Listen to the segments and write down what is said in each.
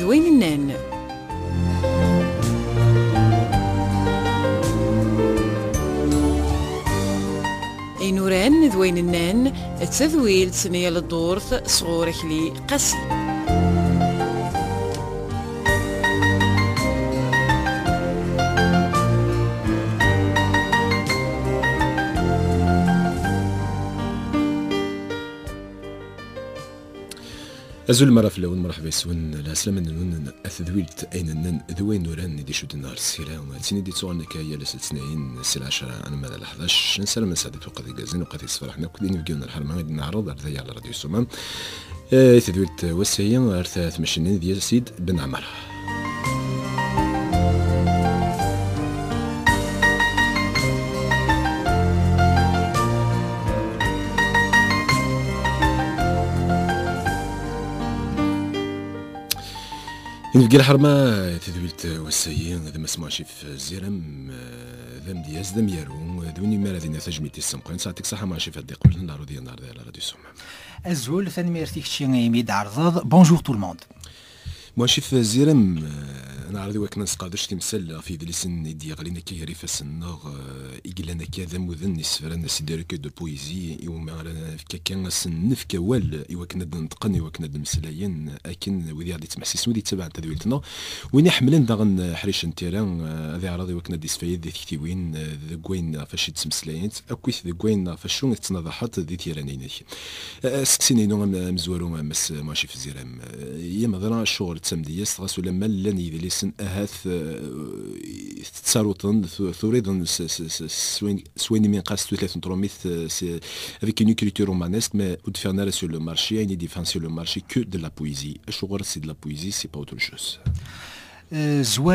ذوين النان إنوران ذوين النان تذويل تسنية للدورث صغور كلي قسي أزول مرة في لون مرحبا يسون العسلامة نون أثذويلت أين نن ذوين نوران ندي شو دينار سيرا تيني دي تغنى كايا لسل سنين سي العشرة أنا مالا الحضاش نسلم من فوق وقضي قازين وقضي صفر حنا كلين فيديونا الحرمة غادي نعرض على راديو سومام أثذويلت آه، وسعيا أرثاث مشنين ذي سيد بن عمره في الحرمة تدويلت وسايا ذا ما سمعش في زيرم آه، ذا مدياز ذا يارو ذوني مالا ما لدينا تجميع السمقين ساعتك صحة ما شي في هذه نارو ذي نار ذي لارا دي سوم أزول ثاني ميرتيك شي ميد عرض بونجور تو الموند ماشي في زيرم آه، انا على ذوك وكنا قادش تمسل في ذي ذلسن ديال لنا كيهري فاسنغ إقلانا آه، كذا مذن سفران سيديريك دو بويزي يوم على يوما كان سن سنف كوال يوكنا نتقن يوكنا نمسلاين أكن وذي غادي تمحسس وذي تبع تدويلتنا وين حملن داغن حريش انتيران آه، ذي عراضي وكنا دي سفايد ذي تكتيوين ذي آه، كوين فاش تمسلاين أكويث ذي قوين فاشون تنضحت ذي تيرانين سكسيني نو مزوالو مس ماشي في زيرام يمضرا شغل تسمديس غاسو لما لن يدلس Euh, avec une écriture romanesque mais sur le marché sur le marché que de la poésie crois c'est de la poésie c'est pas autre chose euh, mm.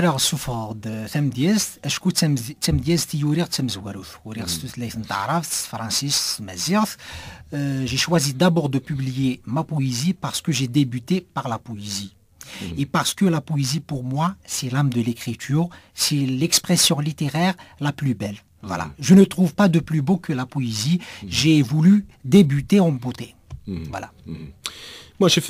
euh, J'ai choisi d'abord de publier ma poésie parce que j'ai débuté par la poésie. Et parce que la poésie, pour moi, c'est l'âme de l'écriture, c'est l'expression littéraire la plus belle. Voilà. Mm. Je ne trouve pas de plus beau que la poésie. Mm. J'ai voulu débuter en beauté. Mm. Voilà. chef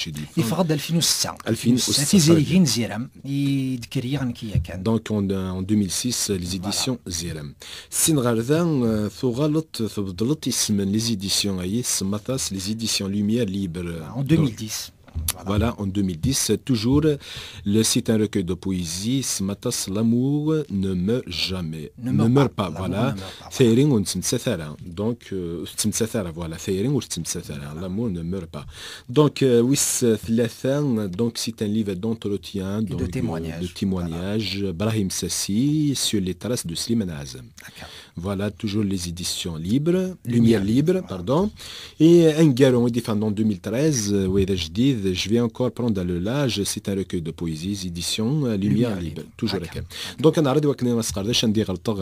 Il fera d'alphine au sein et de kérir n'y donc on euh, en 2006 euh, les éditions Ziram. sinra le vin fera l'autre l'autisme les éditions aïe Mathas, les éditions lumière libre en 2010 voilà, en 2010, toujours le site un recueil de poésie, Smatas l'amour ne meurt jamais. Ne, meurt pas, voilà. Feiring ou Donc, euh, Tsimsethara, voilà. Feiring ou l'amour ne meurt pas. Donc, euh, Wis donc c'est un livre d'entretien, de témoignage, euh, « De Brahim Sassi, sur les traces de Slimane voilà, toujours les éditions libres, Lumière libre, pardon. Et Un guerron défendant en 2013, je vais encore prendre le l'âge, c'est un recueil de poésie, édition euh, Lumière libre, toujours même Donc, on arrête de ناس je suis غلطه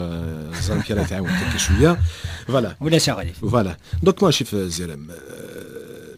زعما euh, hein. je suis Voilà.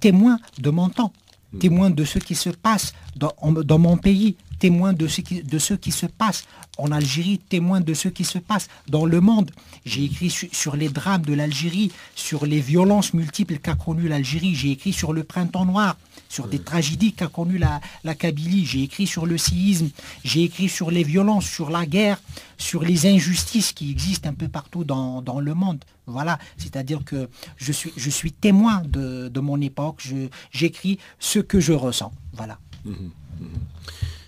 témoin de mon temps, hmm. témoin de ce qui se passe dans, mon pays, témoin de ce qui se passe en Algérie, témoin de ce qui se passe dans le monde. J'ai écrit sur les drames de l'Algérie, sur les violences multiples qu'a connues l'Algérie. J'ai écrit sur le printemps noir, sur des tragédies qu'a connues la, la Kabylie. J'ai écrit sur le séisme. J'ai écrit sur les violences, sur la guerre, sur les injustices qui existent un peu partout dans, le monde. Voilà, c'est-à-dire que je suis, je suis témoin de, mon époque. J'écris ce que je ressens. Voilà. Mmh mmh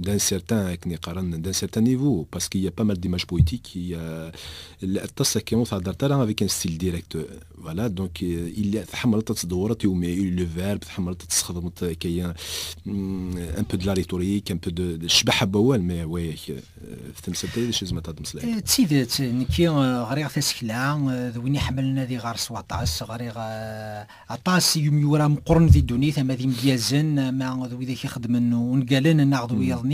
d'un certain d'un certain niveau parce qu'il y a pas mal d'images poétiques il y a avec un style direct voilà donc euh, il تحملت تصدورات يومي لو فيرب تحملت تستخدمت كي ان بو دو لا ريتوريك ان بو دو شبح بوال مي وي في تمثلت شي زعما تهضم سلايك تيدات نكي غريغ تسكلا ذويني حملنا ذي غار سواطاس غريغ عطاس يوم يورا مقرن ذي دوني ثما ذي مديازن ما ذوي ذاك يخدم ونقالن ناخذ ويرني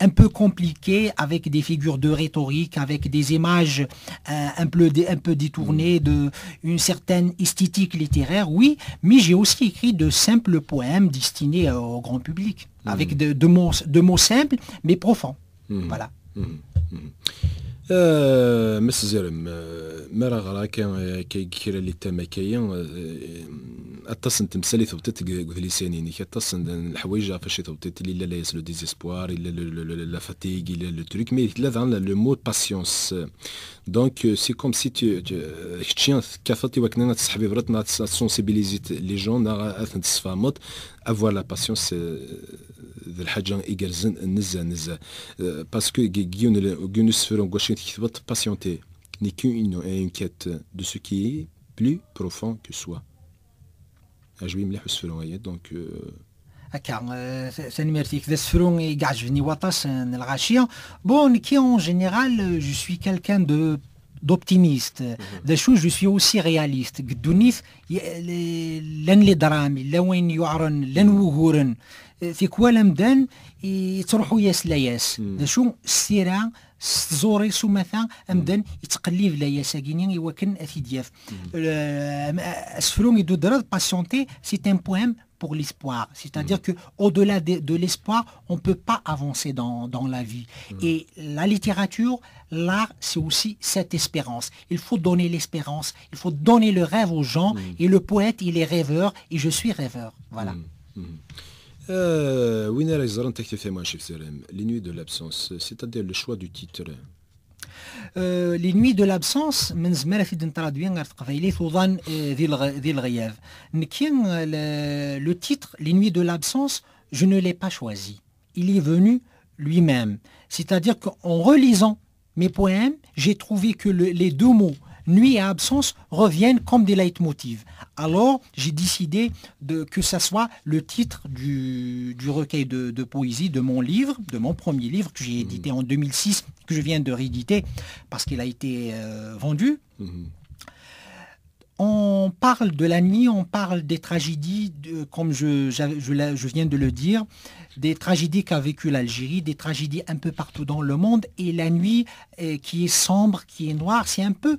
un peu compliqué avec des figures de rhétorique, avec des images euh, un, peu, un peu détournées mm. d'une certaine esthétique littéraire, oui, mais j'ai aussi écrit de simples poèmes destinés au grand public, mm. avec de, mots, de, mots, simples mais profonds. Mm. Voilà. ما tezrem mi ara ɣreɣ akka kra litama akaya aṭas n temsal i tewtiḍ deg udlisen-inek aṭas n leḥwayeǧ ɣef wacu i tewtiḍ illa la yas le désespoir illa la fatigue illa le truc mais tella daɣen le mot patience donc c'est comme si tu kečči tekkateḍ iwakken ad tesseḥbibreḍ neɣ ad tessensibiliziḍ les gens neɣ ad ten-tesfahmeḍ avoir la patience de la jambe et gars n'est pas ce que guéguine et au guinness feront gaucher votre patienté n'est qu'une inquiète de ce qui est plus profond que soi à jouer mais ce loyer donc à euh, car euh, c'est une merde et que des feront et gage ni wattas un rachat bon qui en général je suis quelqu'un de d'optimiste mhm. des choses je suis aussi réaliste d'une les les drames et la wii new york c'est un poème pour l'espoir. C'est-à-dire que au-delà de, l'espoir, on peut pas avancer dans, la vie. Et la littérature, l'art, c'est aussi cette espérance. Il faut donner l'espérance, il faut donner le rêve aux gens. Mm. Et le poète, il est rêveur, et je suis rêveur. Voilà. Mm. Mm. Euh, les Nuits de l'absence, c'est-à-dire le choix du titre. Euh, les nuits de l'absence euh, le titre les nuits de l'absence je ne l'ai pas choisi il est venu lui-même c'est-à-dire qu'en relisant mes poèmes j'ai trouvé que les deux mots nuit et absence reviennent comme des leitmotivs. Alors, j'ai décidé que ça soit le titre du, recueil de, poésie de mon livre, de mon premier livre que j'ai édité mm. en 2006, que je viens de rééditer parce qu'il a été euh, vendu. Mm-hmm. On parle de la nuit, on parle des tragédies, comme je, je, viens de le dire, des tragédies qu'a vécu l'Algérie, des tragédies un peu partout dans le monde, et la nuit euh, qui est sombre, qui est noire, c'est un peu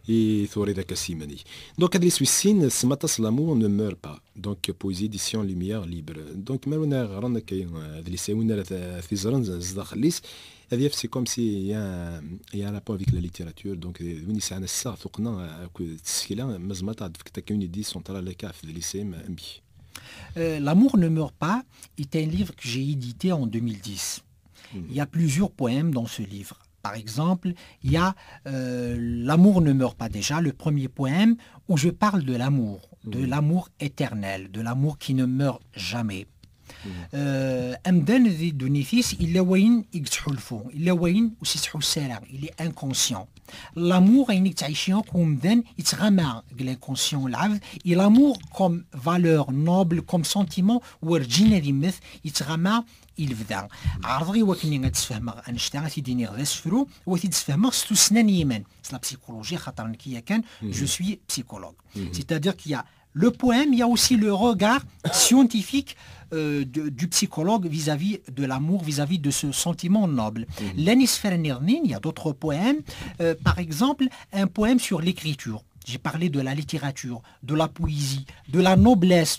et de Kassimani. Donc Adris ce matin, l'amour ne meurt pas. Donc poésie édition lumière libre. Donc Maruna on a Adris Aouna Thizran Zdakhalis. bien c'est comme s'il y, a un rapport avec la littérature. Donc Winis Anna Sa Thokna Tskila Mazmata Dfktakuni dit son Taralakaf de lycée Mbi. Euh, l'amour ne meurt pas est un livre que j'ai édité en 2010. Mmh. Il y a plusieurs poèmes dans ce livre. Par exemple, il y a euh, L'amour ne meurt pas déjà, le premier poème où je parle de l'amour, de l'amour éternel, de l'amour qui ne meurt jamais. Euh, il est inconscient l'amour est l'inconscient et l'amour comme valeur noble comme sentiment il cest عرضي mhm. mhm. dire qu'il انشتا a a le poème, il y a aussi le regard scientifique euh, du psychologue vis-à-vis de l'amour, vis-à-vis de ce sentiment noble. Mm il y a d'autres poèmes, euh, par exemple un poème sur l'écriture. J'ai parlé de la littérature, de la poésie, de la noblesse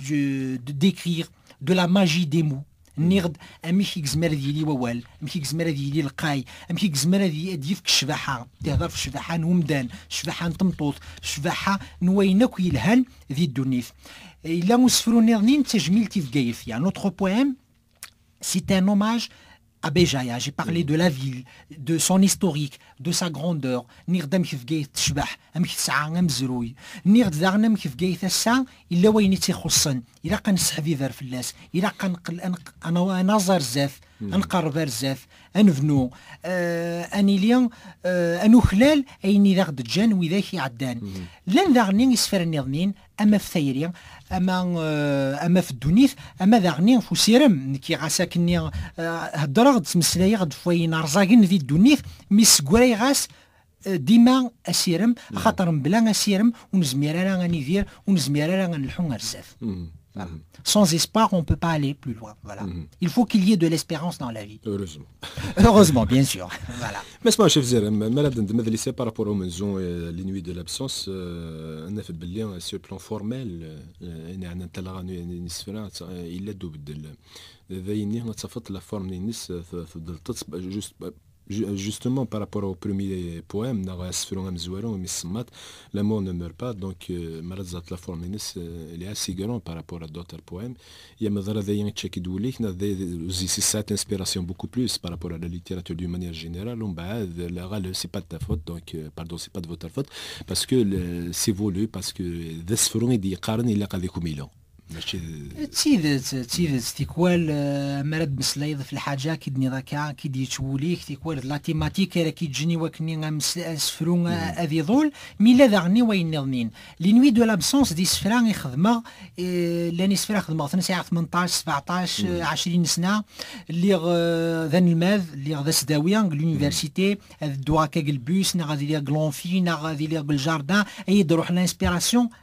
d'écrire, de la magie des mots. نيغد اميك يزمر ديالي ووال اميك يزمر ديالي القاي اميك ديالي اديف الشباحه تهضر في الشباحه نومدان الشباحه نطمطوط الشباحه نوينك يلهان ذي الدنيف الا مسفرو تجميلتي في تيف يعني نوتخ بوام سي ان اوماج à Béjaïa, j'ai parlé mm -hmm. de la ville, de son historique, de sa grandeur. Nirdam kif gayt اما آه، اما في الدنيث اما ذا غني في سيرم آه، كي غاس كني هضرغ غد فوين رزاقن في الدنيث مي سكوري غاس ديما اسيرم نعم. خاطر بلا اسيرم ونزمير انا غنيفير ونزمير انا غنلحو غرزاف Mhm. Sans espoir, on ne peut pas aller plus loin. Voilà. Mhm. Il faut qu'il y ait de l'espérance dans la vie. Heureusement. Heureusement, bien sûr. voilà. Mais de l'absence il est de Il justement par rapport au premier poème, L'amour ne meurt pas, donc euh, Marazat la forme euh, est assez grand par rapport à d'autres poèmes. Il y a cette inspiration beaucoup plus par rapport à la littérature d'une manière générale. Euh, c'est pas de ta faute, donc pardon, c'est pas de votre faute, parce que c'est voulu, parce que il ماشي تيدت تيدت تيكوال آه، مرد مسلايض في الحاجه كي دني ذاك دي توليك تيكوال لا تيماتيك راه تجني وكني نسفرو هذه آه، ظول مي لا ذغني وين نظنين لي نوي دو لابسونس دي سفرا يخدم لاني سفرا خدم ساعه 18 17 20 سنه اللي ذا الماذ اللي ذا سداويه لونيفرسيتي دوا كاك البوس نا غادي لي لونفي نا غادي لي بالجاردان اي دروح لانسبيراسيون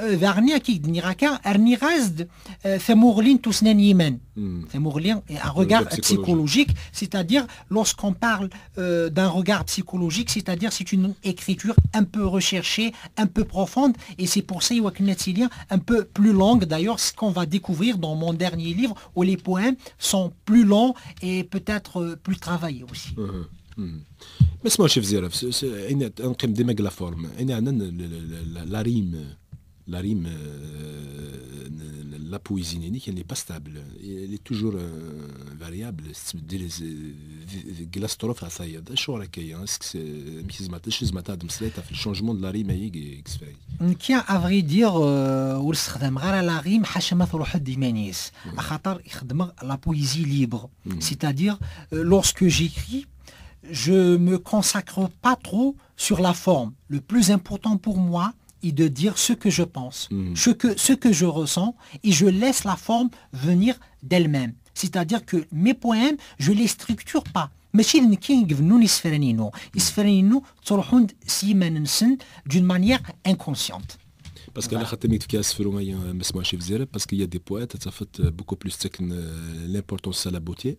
Euh, euh, hmm. un regard psychologique c'est-à-dire lorsqu'on parle euh, d'un regard psychologique c'est-à-dire c'est une écriture un peu recherchée un peu profonde et c'est pour ça qu'il un peu plus longue d'ailleurs ce qu'on va découvrir dans mon dernier livre où les poèmes sont plus longs et peut-être plus travaillés aussi uh-huh. hmm. Mais اسمهوش في زيرف اين نقيم des la forme, la rime la rime, euh, la poésie nénique, elle n'est pas stable. Elle est toujours variable. C'est de à Sayed. C'est le changement de la rime. Qui a vrai dire ou le sardamara la rime Hachemath Rouhad Dimanis A khatar, la poésie libre. C'est-à-dire, euh, lorsque j'écris, je me consacre pas trop sur la forme. Le plus important pour moi, et de dire ce que je pense, hmm. ce, que, ce que je ressens, et je laisse la forme venir d'elle-même. C'est-à-dire que mes poèmes, je les structure pas. Mais hmm. si d'une manière inconsciente. Parce que euh, qu'il y a des poètes, ça fait euh, beaucoup plus que euh, l'importance à la beauté.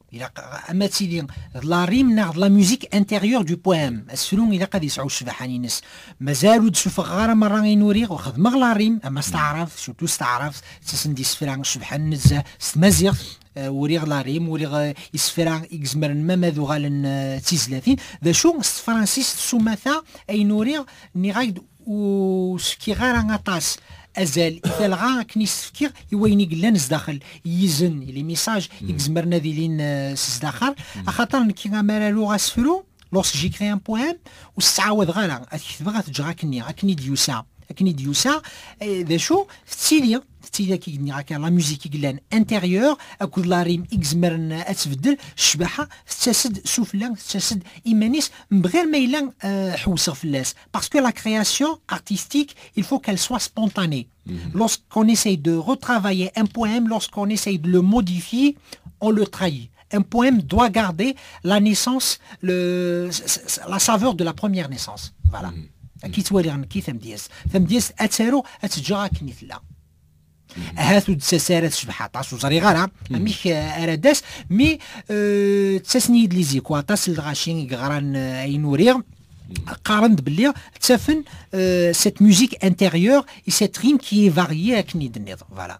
الى اما تيلي لا ريم ناغ لا ميوزيك انتيريور دو بوام السلون الى قد يسعو نس مازالو تشوف غار مره غينوريغ مغ لا ريم اما استعرف سوتو استعرف تسندي سفران الشبحان نزا ستمازيغ وريغ لا ريم وريغ يسفرا اكزمر ما ماذو غالن تيزلاثين ذا شو فرانسيس سوماثا اي نوريغ ني غايد وسكي غارة غطاس ازال اذا لغا كني سفكيغ يويني قلا نزداخل يزن لي ميساج يكزمرنا ذي لين آه، سزداخر اخاطر كي غامرا لو سفرو لوس جي كري ان بوهام وستعاود غالا تكتب غاتجي غاكني غاكني ديوسا غاكني ديوسا آه، ذا شو تسيلي tidak yegnira que la musique est intérieure akked la rime igzmeren à tbeddel ccbaḥa tettas-d sufla tettas-d iman-is c'est euh, ma yella ḥewseɣ fell-as parce que la création artistique il faut qu'elle soit spontanée mhm. lorsqu'on essaye de retravailler un poème lorsqu'on essaye de le modifier on le trahit un poème doit garder la naissance, le, la saveur de la première naissance. Voilà. كي توالي غنكي ثم دياس ثم دياس اتسارو اتجا هاتو تساسارة تاسو طاس غارة ميك أرادس مي أه تساسنيد لي زيكوا غاشين الغاشين أي نوريغ قارند بلي تسفن أه سيت موزيك انتيريور اي سيت ريم كي فاريي اكني دنيض فوالا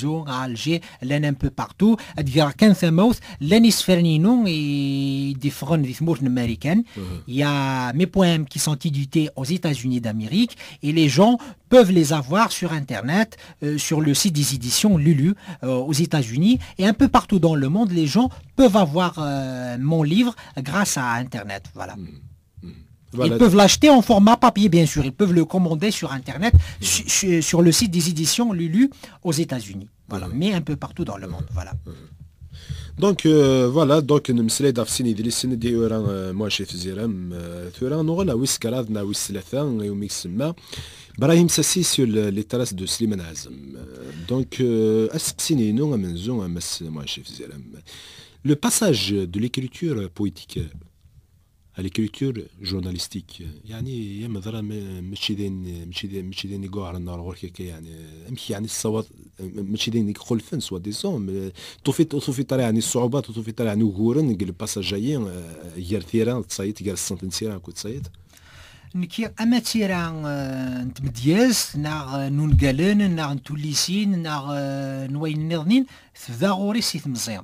à Alger, l'un un peu partout. Dire qu'un et des dismours américains. Uh-huh. Il y a mes poèmes qui sont édités aux États-Unis d'Amérique et les gens peuvent les avoir sur Internet, euh, sur le site des éditions Lulu euh, aux États-Unis et un peu partout dans le monde, les gens peuvent avoir euh, mon livre grâce à Internet. Voilà. Hmm. Hmm. Ils peuvent l'acheter en format papier, bien sûr. Ils peuvent le commander sur Internet, sur le site des éditions Lulu aux États-Unis. Voilà. Mais un peu partout dans le monde. Voilà. Mmh. Donc euh, voilà, donc nous me sommes d'Afsin de d'Elysine et d'Euran, moi chez Fizirem, Thuran, nous avons la Wiskalad, la Wisselathan et au Mixima. Brahim Sassi sur les terrasses de Sliman Azam. Donc, Asksini, nous avons un zon, moi chez Fizirem. Le passage de l'écriture poétique الكولتور جورناليستيك يعني يا مظهرة ماشي دين ماشي دين ماشي دين يقع على النار غير كيك يعني امشي يعني الصوت ماشي دين يقول فن سوا ديزون توفي توفي ترى يعني الصعوبات توفي ترى يعني وغورن قال الباساجيين يار ثيران تصايت قال السنتين ثيران كنت تصيت نكي اما تيران انت مدياس نا نون قالن نا نتوليسين نا نوين نظنين تبدا غوري سيت مزيان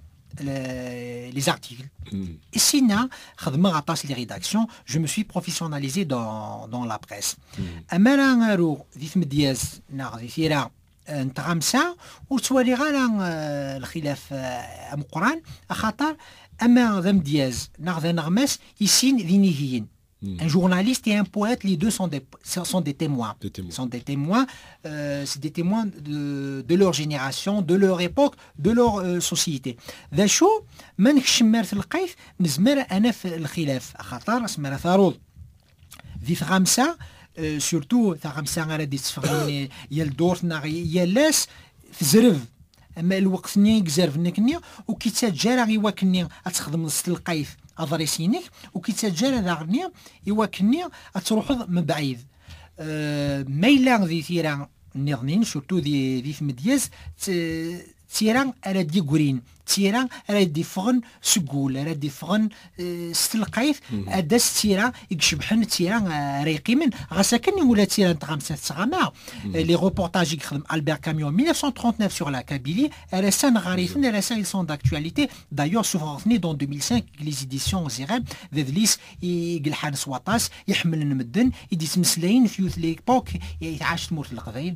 Euh, les articles hmm. et sinon je me rappasse les rédactions je me suis professionnalisé dans dans la presse à hmm. mal à l'eau vif me dièse n'a rien à dire un tram ça ou soit les râles en euh, khilaf euh, amour an à khatar à main d'un dièse n'a rien à mettre ici n'est ni un journaliste et un poète, les deux sont des, sont des témoins. Des sont des témoins. Euh, c'est des témoins de, de leur génération, de leur époque, de leur société. euh, société. D'achou, man khshimert l'qaif, nizmer anaf l'khilaf. Khatar, smera tharoud. Vif ghamsa, euh, surtout, ta ghamsa ngara dit sfrani, yel dorthna, yel les, fzrev. اما الوقت ني يكزر فنك ني وكيتجارى غي واكني تخدم لست القايف اضريسينك وكيتجارى اي واكني تروح من بعيد أه ميلان ذي تيران نيرنين سورتو ذي ذي ثمدياز تيرا راه تيران تيرا دي فغن سقول على دي ست القيف اداس تيرا يكشبحن تيرا ريقي من غساكن ولا تيرا تغامسة تغامع لي روبورتاج يخدم البير كاميون 1939 سور لا كابيلي على سان غاريفن على سان سون داكتواليتي دايور سوفغني دون 2005 لي زيديسيون زيغام ذا يقلحان سواطاس يحمل مدن يدي تمسلين في يوث ليبوك يعيش تمور القبايل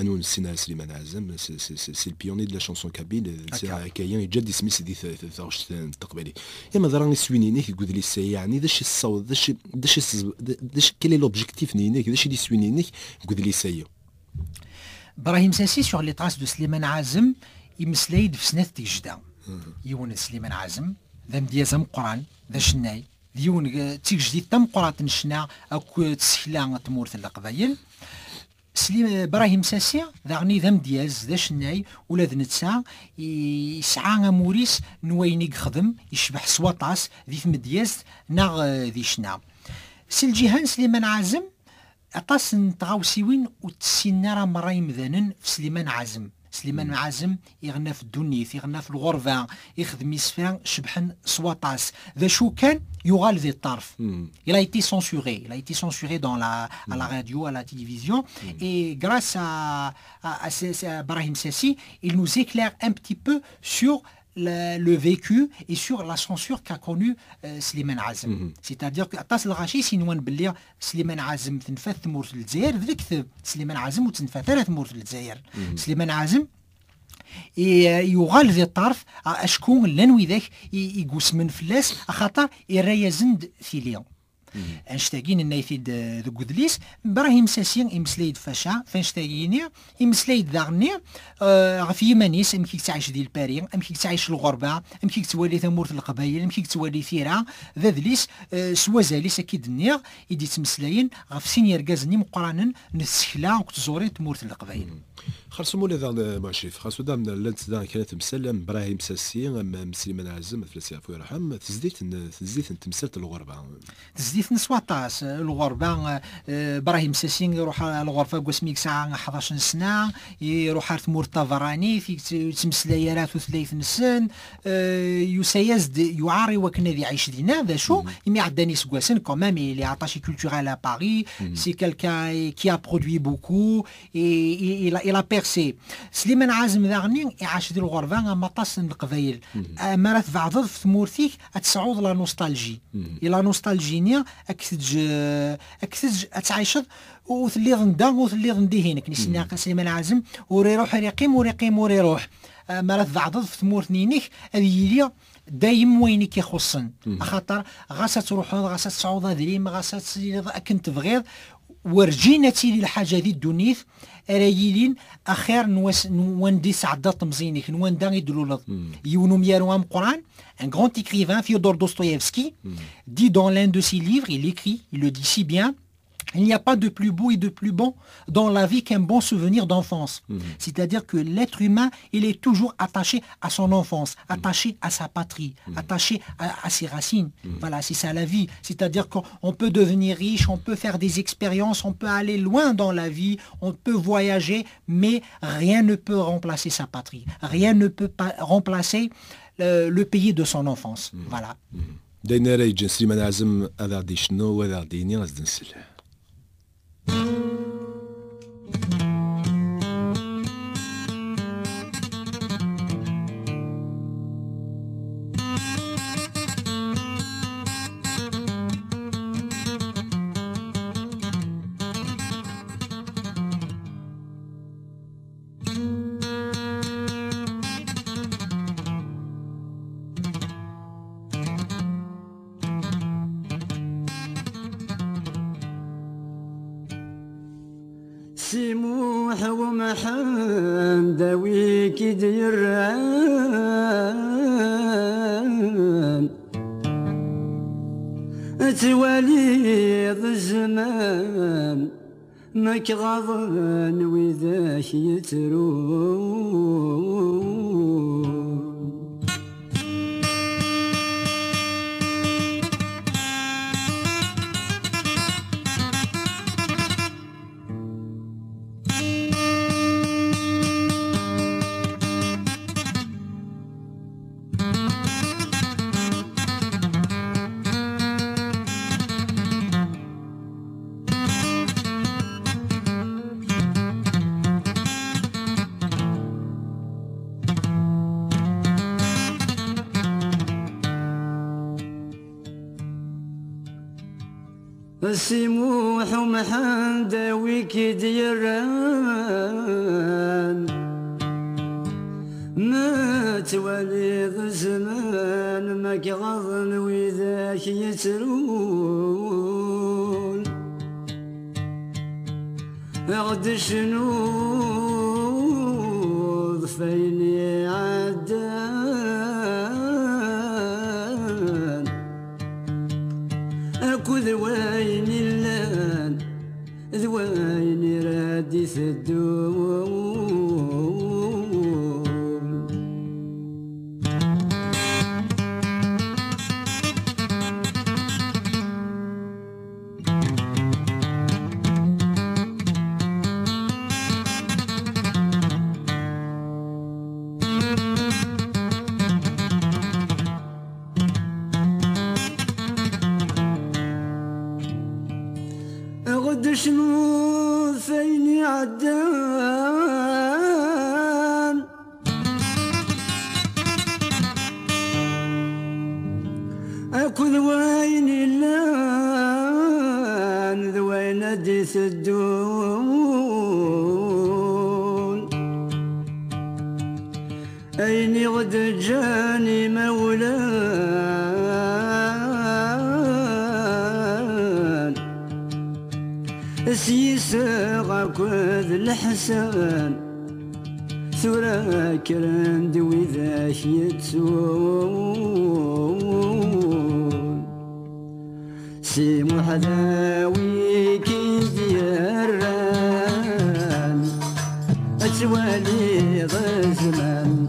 انون سينا سليمان عزام سي البيوني دو لا شونسون كابيل سي كاين جد اسمي سيدي ثاغش ما دراني سويني سوينينيك يقول لي سي يعني داش الصوت داش داش داش كيلي لوبجيكتيف نينيك داش اللي سوينينيك يقول لي سي ابراهيم ساسي سور لي تراس دو سليمان عازم يمسلايد في سنات تيجدا يون سليمان عازم ذا مديازم قران ذا شناي ديون جديد تم قرات نشنا اكو تسهلا تمورث القبايل سليم ابراهيم ساسي غني ذا مدياز ذا شناي ولا ذا نتسا يسعى موريس نوين يخدم يشبح سواطاس ذي في مدياز ناغ ذي شنا سي الجيهان سليمان عازم عطاس نتغاو سيوين وتسينا راه مرايم يمذانن في سليمان عازم il a été censuré il a été censuré dans la à la radio à la télévision et grâce à à, Sessi il nous éclaire un petit peu sur le, le vécu et sur la censure qu'a connue euh, Slimane Azem. Mm -hmm. C'est-à-dire qu'atas الغاشي سينوان باللي سليمان عازم تنفات ثمورة الجزائر ذلك سليمان عازم وتنفى ثلاث ثمورة الجزائر mm -hmm. سليمان عازم يغال ذي الطرف اشكون لنوي ذاك يقوس من فلاس خاطر يريزند في ليون انشتاقين النايثيد آه، ذوك ذليس براه ساسين امسليد فاشا فانشتاقيني يمسلايد داغني غف آه، يمانيس امكي تعيش دي الباري امكي تعيش الغربة امكي تولي ثمورة القبايل امكي تولي ثيرا ذا ذليس آه، سوا اكيد نيغ يدي تمسلاين غف سين يرقازني مقرانا نسخلا وكتزوري تمورة القبايل خاصو مولا ذا ماشيف خاصو دام لانت دا كانت مسلم براهيم ساسي مسلمان عزم فلسي عفو يرحم تزديت تزديت تمثلت الغربة تزديت زيت نسواطاس الغربة آه، إبراهيم ساسين يروح الغرفة قسميك ساعة 11 سنة يروح على تمور طفراني في تمسلاي راه وثلاث نسن آه، يسيزد يعاري وكنا ذي عيش دينا ذا شو يمي عداني سكواسن كومام اللي عطاشي كولتورال على باري سي كالكا كي ا برودوي بوكو اي لا بيرسي سليمان عازم ذا غني يعاش ذي الغربة ما طاس القبايل مرات بعض تبعض في فيك تسعود لا نوستالجي لا نوستالجينيا اكسج اكتج ظن اتعيشض وثليض ندا وثليض هينك نسينا عازم العازم وريروح ريقيم وريقيم روح آه، مرات ضعضض في ثمور ثنينيك هذه هي دايم وين كيخصن خاطر غاسة تروح غاسة تصعود دريم غاس تسير اكن تبغيض ورجينا تيلي الحاجه ذي الدنيث Hmm. un grand écrivain Fyodor Dostoïevski hmm. dit dans l'un de ses livres il écrit il le dit si bien il n'y a pas de plus beau et de plus bon dans la vie qu'un bon souvenir d'enfance. Mhm. C'est-à-dire que l'être humain, il est toujours attaché à son enfance, mhm. attaché à sa patrie, mhm. attaché à, ses racines. Voilà, c'est ça la vie. C'est-à-dire qu'on peut devenir riche, on peut faire des expériences, on peut aller loin dans la vie, on peut voyager, mais rien ne peut remplacer sa patrie. Rien ne peut remplacer le, euh, le, pays de son enfance. Voilà. Thank you. سموح محمد ويكيد يران ما تولي زمان ما كغضن وذاك يترون غد شنو شنو فيني عدام ثورا كران كرند ذاك يتسون سي محذاوي كي ديران أتوالي غزمان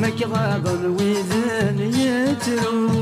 مكغاضا ويذن يترون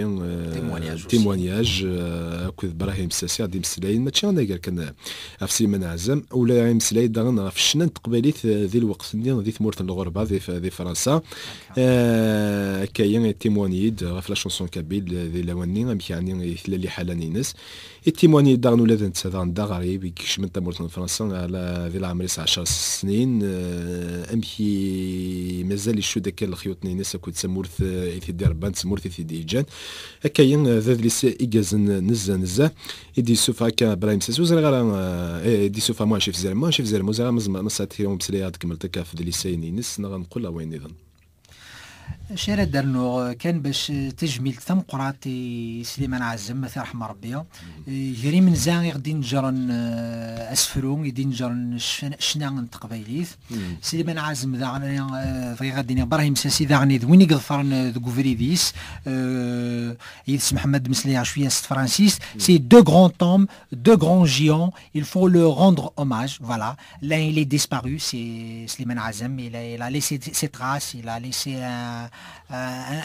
آه، تيموانياج تيموانياج آه، كود براهيم الساسي غادي مسلاين ماشي انا قال كان في سيمان عزام ولا غادي مسلاين داغنا في الشنان تقباليت آه، ذي الوقت ذي ثمورة الغربة ذي فرنسا كاين تيموانيد في لا شونسون كابيل ذي لواني يعني اللي حالا نينس التيمواني دار ولاد نتسادر دا غريب من تمرت فرنسا على ذي العمر 10 سنين آه، امشي مازال يشو داك الخيوط نيناس كنت سمورث آه، ايثي دير بان سمورث ايثي ديجان هكايا آه، ذا ليس ايكازن نزا نزا يدي سوفا كا برايم سيسوز غير إيه، يدي سوفا ما شيف زير ما شيف زير مزال مزال مزال مزال مزال مزال مزال مزال مزال مزال مزال مزال مزال مزال مزال مزال مزال شارة درنو كان باش تجميل ثم قراتي سليمان عزم مثل رحمه ربي يري من زان يغدين جرن آه، أسفرون يدين جرن شنان تقبيليت سليمان عزم داغني آه، غادي ابراهيم ساسي داغني وين يقضفرن ذو فريديس آه، يدس محمد مسلي عشوية ست فرانسيس سي دو غران توم دو غران جيون il faut le rendre hommage voilà l'un il est disparu c'est Slimane Azem il a, il a laissé ses traces il a laissé un un, euh, euh,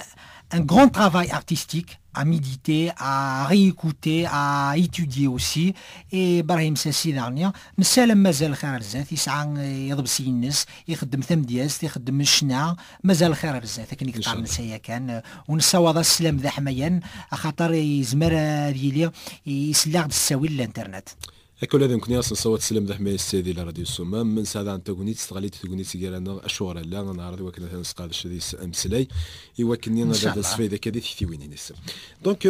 un, un grand travail artistique à méditer, à réécouter, à étudier aussi. Et Brahim Sassi dernier, نسالم مازال خير بزاف يسعى يضبس ينس يخدم تمدياز يخدم الشناع مازال خير بزاف كان يقطع نسايا كان ونساوض السلام ذا حمايا خاطر يزمر يلي يسلغ بالساوي الانترنت اكل هذا يمكن ياس صوت سلم ذا حماية السادي لا راديو السمام من ساعة عن تغنيت استغليت تاغونيت كي رانا اشهر لا نعرض وكن هذا نسقاد امسلي ايوا كني انا هذا السفيد كذي في وين نس دونك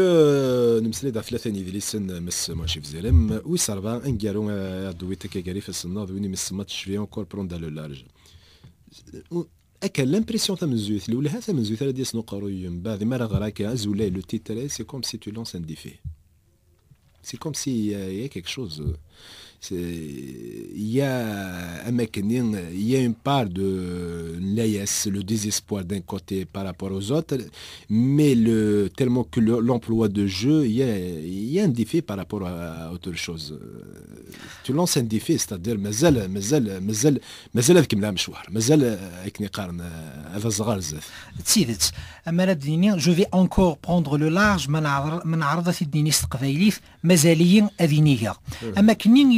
نمسلي دا ثلاثة نيدي ليسن مس ماشي في زلم وي ان ويسربا انكارو آه، كي كاكاري في السناض وين مس ما تشفي اونكور برون دالو لارج اكل لامبريسيون تاع زويت الاولى هذا زويت راه ديسنو قروي يم بعد ما راه غراك ازولاي لو تيتري سي كوم سي تو لونس ان ديفي C'est comme s'il y a quelque chose euh, il y a un mécanisme, il y a une part de l'AIS, le désespoir d'un côté par rapport aux autres, mais le, tellement que l'emploi de jeu, il y, a, un défi par rapport à, autre chose. Tu lances un défi, c'est-à-dire, mais elle, mais elle, mais elle, mais elle avec une lame chouard, mais elle avec une carne, avec un zarz. Je vais encore prendre le large, mais elle est une histoire, mais elle est une histoire.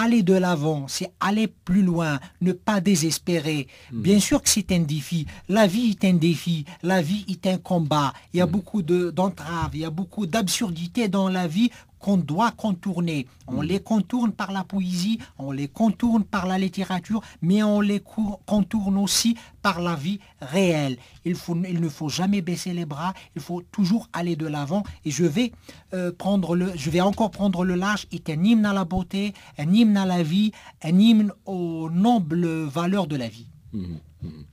aller de l'avant, c'est aller plus loin, ne pas désespérer. Hmm. Bien sûr que c'est un défi. La vie est un défi. La vie est un combat. Il y a hmm. beaucoup d'entraves, il y a beaucoup d'absurdités dans la vie qu'on doit contourner. On hmm. les contourne par la poésie, on les contourne par la littérature, mais on les contourne aussi par la vie réelle. Il, faut, il ne faut jamais baisser les bras, il faut toujours aller de l'avant. Et je vais, euh, prendre le, je vais encore prendre le large, est un hymne à la beauté, un hymne anime à la vie, anime aux nobles valeurs de la vie. Mm-hmm.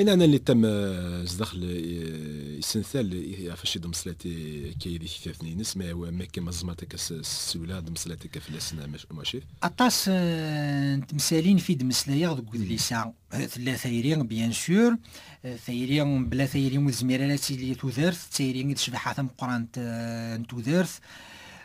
انا انا اللي تم زدخل آه، يسنثال آه، فاش يضم صلاتي كي يدي ثلاثني نسمع ما كيما زمرتك السوله ضم سلاتك في السنه ماشي اطاس آه، تمثالين في دمسلايا ذوك ساعة ثلاثه يرين بيان سور ثايرين بلا ثايرين وزميرالات اللي تودرت ثايرين تشبح حاتم قران تودرت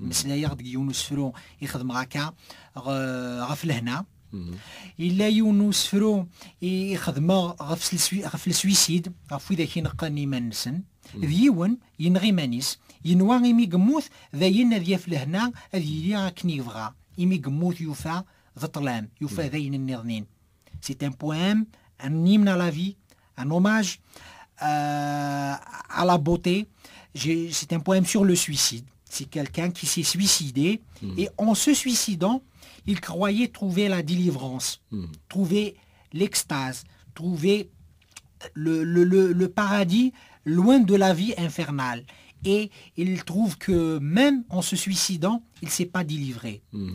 مسلايا غد يونس فرو يخدم غاكا غف لهنا الا يونس فرو يخدم غف غف السويسيد غف اذا كي نقان يمانسن ذيون ينغي مانيس ينوى إمي قموث ذاين ذياف لهنا اذ يلي كني يبغى إمي قموث يوفى ذا طلام يوفى ذين النظنين سي ان بوام ان نيم لا في ان hommage euh, à la beauté. سي un poème sur لو سويسيد C'est quelqu'un qui s'est suicidé hmm. et en se suicidant, il croyait trouver la délivrance, hmm. trouver l'extase, trouver le, paradis loin de la vie infernale. Et il trouve que même en se suicidant, il ne s'est pas délivré. Hmm.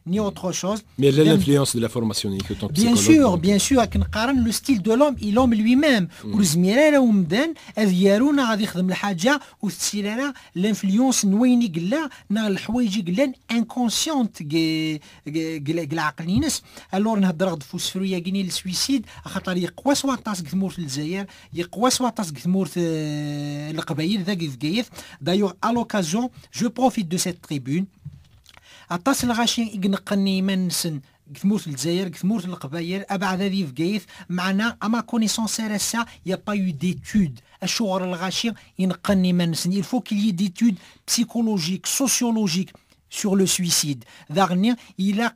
ni autre chose mais l'influence de la formation et que tant bien sûr bien sûr qu'une parane le style de l'homme il l'homme lui-même brusque mirel ou mden et vieron a dit que le haja ou si l'influence noyé n'est que là n'a le huis j'ai glenn inconsciente guégué de la canine alors notre drogue fosforia guinée le suicide à l'arrière quoi soit à ce que nous faisons d'ailleurs il croit soit à ce que nous euh, d'ailleurs à l'occasion je profite de cette tribune أطاس الغاشي يقنقني من سن تمورت الجزائر تمورت القبائل ابعد هذه في كايث معنا اما كونيسونس سا يا با يو ديتود الشغل الغاشي ينقني منسن الفو كيلي ديتود بسيكولوجيك سوسيولوجيك sur لو سويسيد Darnir, il a,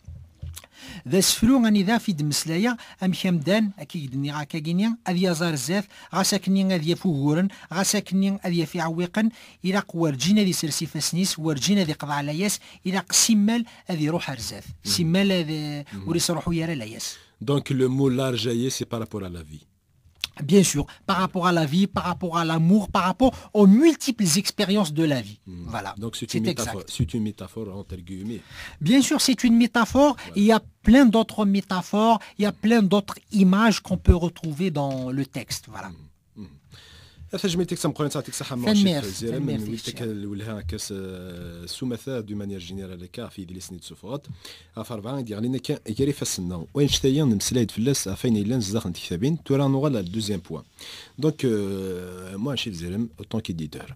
ذا سفلو غاني ذا في دمسلايا أم كمدان أكيد ني غاكاكينيا أذ يزار الزاف غاس أكني اذيا يفوغورن غاس أكني أذ يفي عويقن قوار جينا ذي سرسي فاسنيس ورجينا ذي على ياس الى سمال اذي روح أرزاف سمال اذي وريس روحو يرى لا ياس دونك لو مو لارجاي سي بارابور على لا في Bien sûr, par rapport à la vie, par rapport à l'amour, par rapport aux multiples expériences de la vie. Hmm. Donc c'est une, métaphore, c'est une métaphore entre guillemets. Bien sûr, c'est une métaphore. Il y a plein d'autres métaphores, il y a plein d'autres images qu'on peut retrouver dans le texte. Hmm. تجميل تيك سمقول نتاع تيك صحه ماشي زيرم من كاس ولا سومثا دو مانيير جينيرال كا في دي سنيد سوفوت افار فان ديال لينا كان يري فاسنا وين شتايا نمسلايد فلاس افين لانز داخل كتابين تورا نوغال دوزيام بوان دونك موا شي زيرم اوتون كيديتور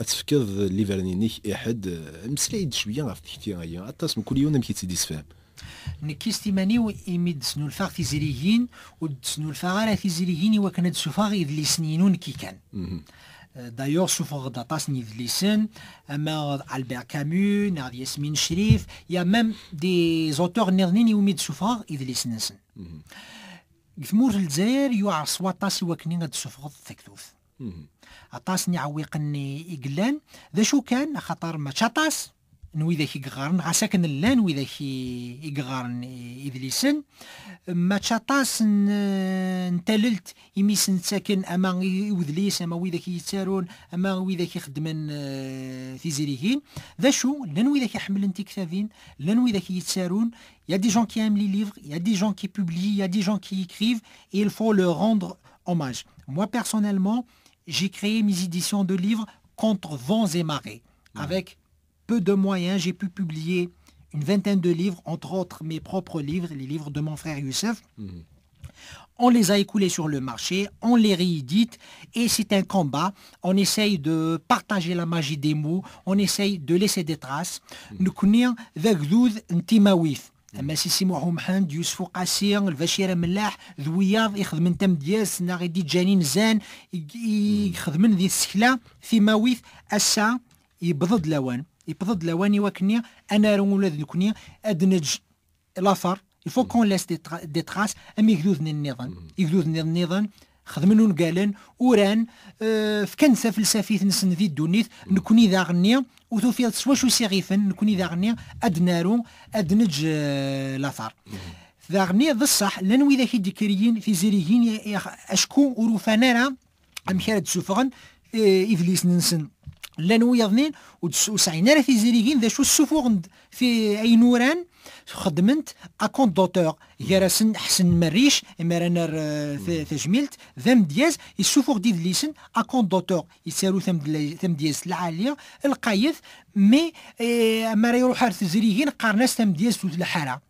اتفكر اللي فرنيني احد آه، مسليد شويه غير تحكي غيا اتاس كل يوم نمشي تسيدي سفام نكي ستيماني و ايميد سنو الفاغ في زيريين و سنو الفاغ على في زيريين و كانت سوفاغ اذ لي سنينون كي كان آه، دايور سوفاغ داتاس نيد لي سن اما البير كامو نار ياسمين شريف يا مام دي زوتور نيرنين و ميد سوفاغ اذ لي سنسن في مور الجزائر يوعى صواتاس و كنين غاد سوفاغ ثكثوث أطاس نعويقني إقلان ذا شو كان خطر ما شطاس نوي ذاك غارن غا ساكن لا نوي ذاك غارن إدليسن ما تشطاس نتللت إميس نتساكن أما وذليس أما وي ذاك يتارون أما وي ذاك يخدمن تيزيريهين آه، ذا شو لا نوي ذاك يحملن تكتابين لن وي ذاك يتارون Il y a des gens qui aiment les livres, il y a des gens qui publient, il y a des gens qui écrivent, et il faut leur rendre hommage. Moi, personnellement, j'ai créé mes éditions de livres contre vents et marées. Avec peu de moyens, j'ai pu publier une vingtaine de livres, entre autres mes propres livres, les livres de mon frère Youssef. Mmh. On les a écoulés sur le marché, on les réédite et c'est un combat. On essaye de partager la magie des mots, on essaye de laisser des traces. Mmh. Nous connaissons Vegdouz Ntimawif. اما سيسي معهم حمد يوسف قاسي البشيره ملاح ذوياض يخدم انت مدياس دي جانين زان يخدم ذي السكله في ماويث اسا يبضد لوان يبضد لوان يوكني انا رون ولاد نكني ادنج الاثر يفو كون لاس دي تراس امي يقدوذ النظام يقدوذ النظام خدمنون قالن وران أه كنسه فلسفية نسن ذي الدونيث نكوني ذا غني وتوفي سواشو سيغيفن نكوني ذا غني أدنارو أدنج أه لاثار ذا غني ذا الصح لنوي ذاك الدكريين في زيريين أشكو وروفانارا أمكارد سوفغن إبليس آه، ننسن لان ويظنين وسعينا راه زيريكين ذا شو السفوغ في اي نوران خدمت اكونت دوتور راسن حسن مريش اما مرانا تجميلت آه، ذم دياز السفوغ دي ليسن اكونت دوتور يسارو ثم دياز العاليه القايث مي آه، اما يروح زيريكين قارناس ثم دياز الحاله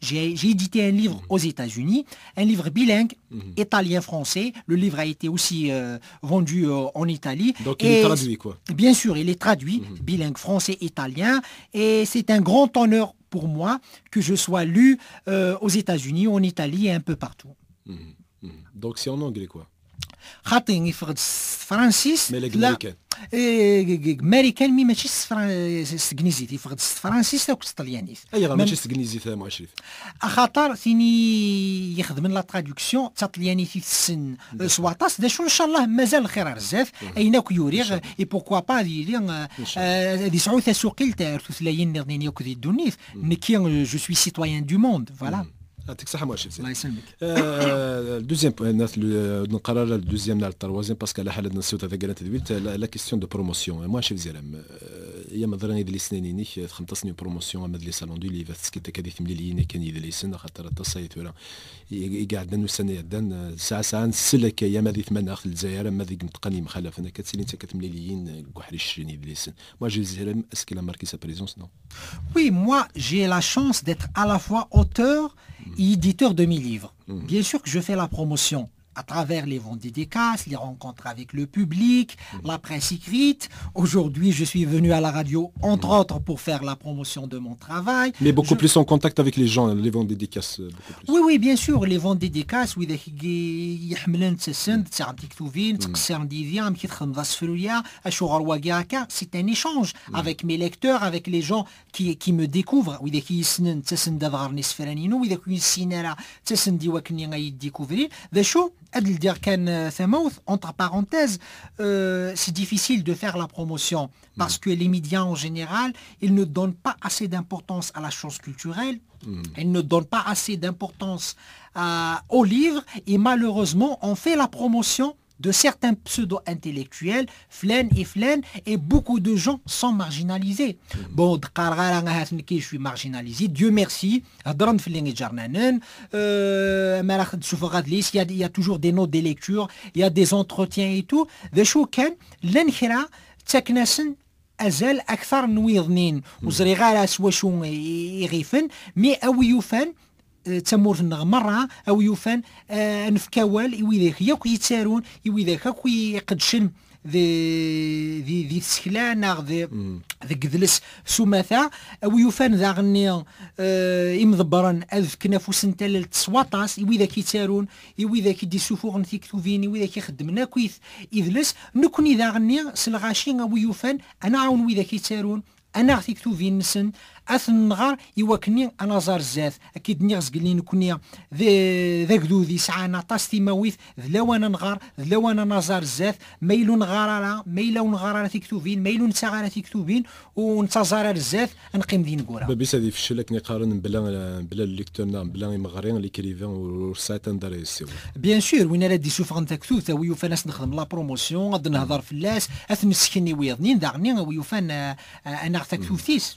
J'ai édité un livre aux États-Unis, un livre bilingue mhm. italien-français. Le livre a été aussi euh, vendu euh, en Italie. Donc il est traduit quoi Bien sûr, il est traduit, mhm. bilingue français-italien. Et c'est un grand honneur pour moi que je sois lu euh, aux États-Unis, en Italie et un peu partout. Mhm. Donc c'est en anglais quoi خاطين يفقد فرانسيس مالك امريكان امريكان إيه، إيه، إيه، مي ماشي السكنيزيت يفقد فرانسيس او وك اي غير ماشي سكنيزيت ما عشريت خاطر ثيني يخدم لا تراديكسيون تاع طلياني في السن سواطاس دا شو ان شاء الله مازال الخير بزاف ايناك يوريغ اي بوكوا با لي هذه سعو تسوقي لتاع ثلاثين نيرنين ياك دي آه، آه، آه، دونيف نكي جو سوي سيتويان دو موند فوالا يعطيك الصحه مؤشر الله يسلمك الدوزيام آه، آه، آه، نقرر الدوزيام نتاع التروازيام باسكو على حال النسيوت هذا قالت لا كيستيون دو بروموسيون مؤشر زيرام oui moi j'ai la chance d'être à la fois auteur et éditeur de mes livres hmm. bien sûr que je fais la promotion à travers les ventes dédicaces, les rencontres avec le public, la presse écrite. Aujourd'hui, je suis venu à la radio, entre autres, pour faire la promotion de mon travail. Mais beaucoup plus en contact avec les gens, les ventes dédicaces. Euh, oui, oui, bien sûr, les ventes dédicaces, oui, mm. c'est un échange mm. avec mes lecteurs, avec les gens qui, qui me découvrent. découvrir Adel Femouth, euh, entre parenthèses, euh, c'est difficile de faire la promotion parce mm. que les médias en général, ils ne donnent pas assez d'importance à la chose culturelle, mm. ils ne donnent pas assez d'importance euh, au livre et malheureusement, on fait la promotion de certains pseudo-intellectuels, flen et flen, et beaucoup de gens sont marginalisés. Mm-hmm. Bon, je suis marginalisé, Dieu merci, euh, il y a toujours des notes de lecture, il y a des entretiens et tout. ازال اكثر نويضنين وزري je سوا شو يغيفن مي او يوفن في نغ مرة أو يوفان آه، نفكاوال إويداك ياك يتارون إويداك أكو يقدشن ذي ذي ذي تسكلا ناغ ذي ذي قذلس سوماثا او يوفان ذا غني اه امضبرا اذفك نفوس انت التسواطاس ايوي ذاك يتارون ايوي ذاك يدي سوفوغن ثيك توفين ايوي ذاك يخدم كويث اذلس نكوني ذا غني سلغاشين او يوفان انا عون وي ذاك يتارون انا ثيك توفين نسن اثن نغار يوكني انا زار زاد اكيد نيغز قال نكوني ذا قدود يسعان طاس تيماويت ذلوانا نغار ذلوانا نزار زاد ميلو على ميلو على تكتوبين ميلو نتاغارا تكتوبين على زاد نقيم دين كورا سادي هذه الشلك نقارن بلا بلا ليكتورنا بلا اللي ليكريفان ورسات اندار السيو بيان سور وين راه دي سوف كتوب تا ويوفا ناس نخدم لا بروموسيون غاد نهضر اللاس اثن سكني ويضنين داغني ويوفا آه، انا تكتو تيس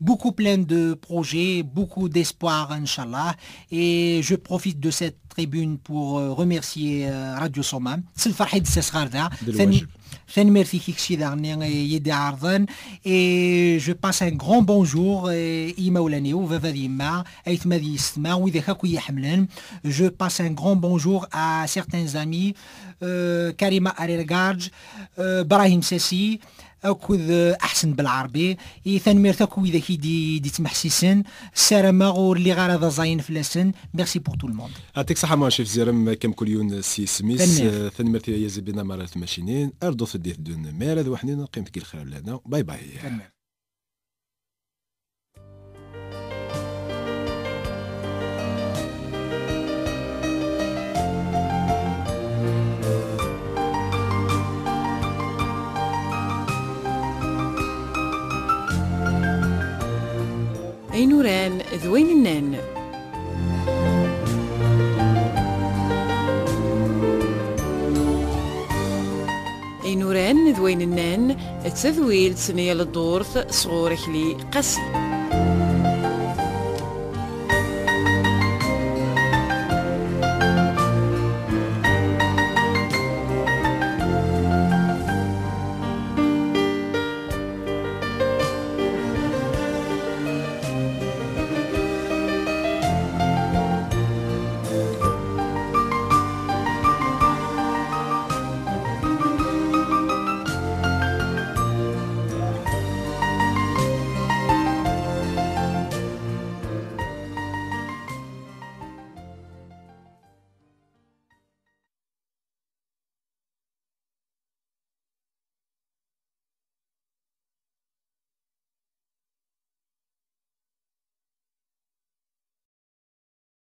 beaucoup plein de projets, beaucoup d'espoir, Inch'Allah. Et je profite de cette tribune pour euh, remercier euh, Radio Soma. et je passe un grand bonjour euh, je passe un grand bonjour à certains amis Karima اكوذ احسن بالعربي ايثان تاكو اذا كي دي دي تمحسيسن سارة مغور اللي غرض زاين فلسن ميرسي بور تو الموند اعطيك صحه ما شيف زيرم كم كل يون سي سميس تنمير يا زبينا مرات ماشينين اردو في الديث دون مارد وحنين نقيم قيمتك الخير لنا باي باي وين وران النان اينوران ذ وين النان تثويل تسنية للدورث صغور كلي قسي